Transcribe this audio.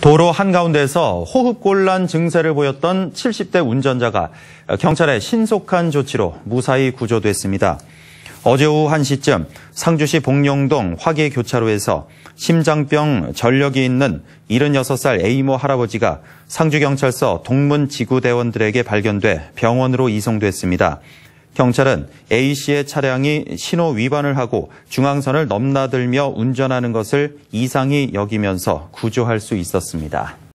도로 한가운데에서 호흡곤란 증세를 보였던 70대 운전자가 경찰의 신속한 조치로 무사히 구조됐습니다. 어제 오후 1시쯤 상주시 봉룡동 화계교차로에서 심장병 전력이 있는 76살 A모 할아버지가 상주경찰서 동문지구대원들에게 발견돼 병원으로 이송됐습니다. 경찰은 A씨의 차량이 신호 위반을 하고 중앙선을 넘나들며 운전하는 것을 이상히 여기면서 구조할 수 있었습니다.